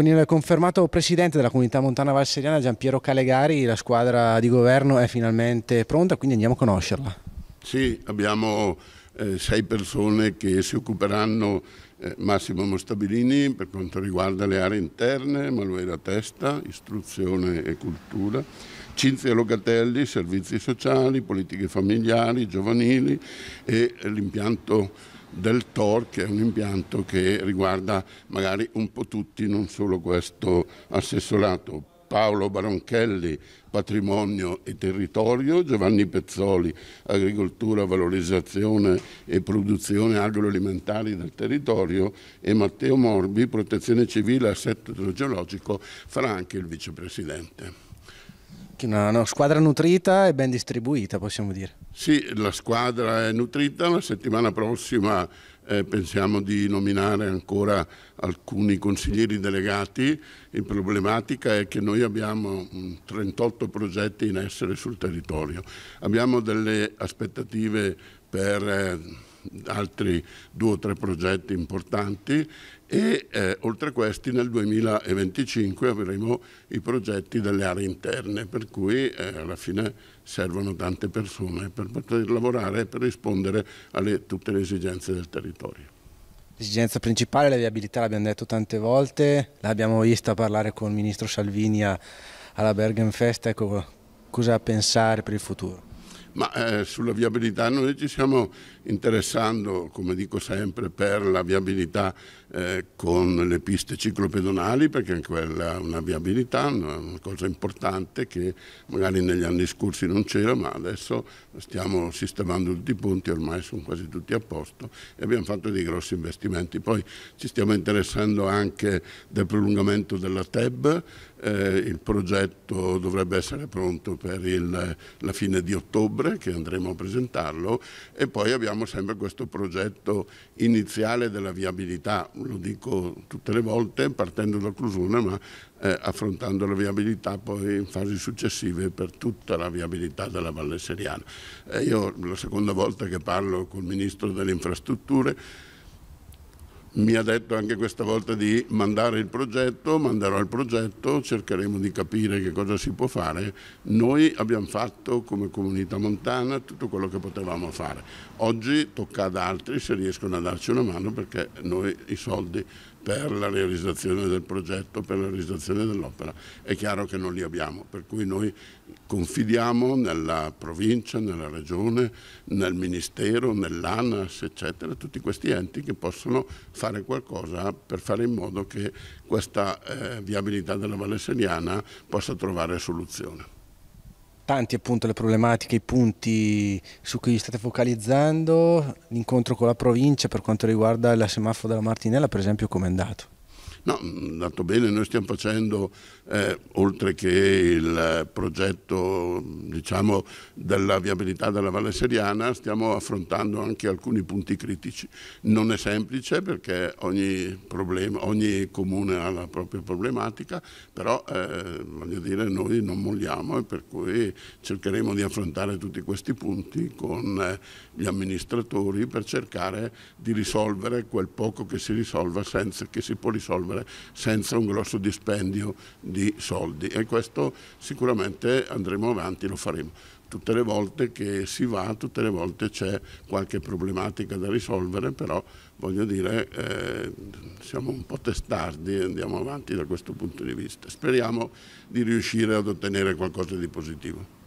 Con il confermato presidente della comunità montana valseriana Giampiero Calegari, la squadra di governo è finalmente pronta, quindi andiamo a conoscerla. Sì, abbiamo eh, sei persone che si occuperanno, eh, Massimo Mostabilini per quanto riguarda le aree interne, Manuela Testa, istruzione e cultura, Cinzia Locatelli, servizi sociali, politiche familiari, giovanili e l'impianto del TOR che è un impianto che riguarda magari un po' tutti, non solo questo assessorato. Paolo Baronchelli, patrimonio e territorio, Giovanni Pezzoli, agricoltura, valorizzazione e produzione agroalimentari del territorio e Matteo Morbi, protezione civile e assetto idrogeologico, farà anche il vicepresidente. Una, una squadra nutrita e ben distribuita, possiamo dire. Sì, la squadra è nutrita, la settimana prossima eh, pensiamo di nominare ancora alcuni consiglieri delegati. La problematica è che noi abbiamo 38 mm, progetti in essere sul territorio. Abbiamo delle aspettative per... Eh, altri due o tre progetti importanti e eh, oltre a questi nel 2025 avremo i progetti delle aree interne per cui eh, alla fine servono tante persone per poter lavorare e per rispondere a tutte le esigenze del territorio. L'esigenza principale è la viabilità, l'abbiamo detto tante volte, l'abbiamo vista parlare con il ministro Salvini alla Bergenfest, ecco cosa pensare per il futuro ma eh, sulla viabilità noi ci stiamo interessando, come dico sempre, per la viabilità eh, con le piste ciclopedonali, perché anche quella è una viabilità, una cosa importante che magari negli anni scorsi non c'era, ma adesso stiamo sistemando tutti i punti, ormai sono quasi tutti a posto e abbiamo fatto dei grossi investimenti. Poi ci stiamo interessando anche del prolungamento della TEB, eh, il progetto dovrebbe essere pronto per il, la fine di ottobre, ottobre che andremo a presentarlo e poi abbiamo sempre questo progetto iniziale della viabilità, lo dico tutte le volte partendo da Clusuna ma eh, affrontando la viabilità poi in fasi successive per tutta la viabilità della Valle Seriana. Eh, io la seconda volta che parlo col Ministro delle Infrastrutture mi ha detto anche questa volta di mandare il progetto, manderò il progetto, cercheremo di capire che cosa si può fare. Noi abbiamo fatto come comunità montana tutto quello che potevamo fare. Oggi tocca ad altri se riescono a darci una mano perché noi i soldi per la realizzazione del progetto, per la realizzazione dell'opera, è chiaro che non li abbiamo, per cui noi confidiamo nella provincia, nella regione, nel ministero, nell'ANAS, eccetera, tutti questi enti che possono fare qualcosa per fare in modo che questa eh, viabilità della Valesseniana possa trovare soluzione tanti appunto le problematiche, i punti su cui vi state focalizzando, l'incontro con la provincia per quanto riguarda la semaforo della Martinella per esempio come è andato? No, andato mm, bene, noi stiamo facendo, eh, oltre che il progetto diciamo, della viabilità della Valle Seriana, stiamo affrontando anche alcuni punti critici. Non è semplice perché ogni, problema, ogni comune ha la propria problematica, però eh, voglio dire, noi non molliamo e per cui cercheremo di affrontare tutti questi punti con eh, gli amministratori per cercare di risolvere quel poco che si risolva senza che si può risolvere Camere senza un grosso dispendio di soldi e questo sicuramente andremo avanti, lo faremo. Tutte le volte che si va, tutte le volte c'è qualche problematica da risolvere, però voglio dire eh, siamo un po' testardi e andiamo avanti da questo punto di vista. Speriamo di riuscire ad ottenere qualcosa di positivo.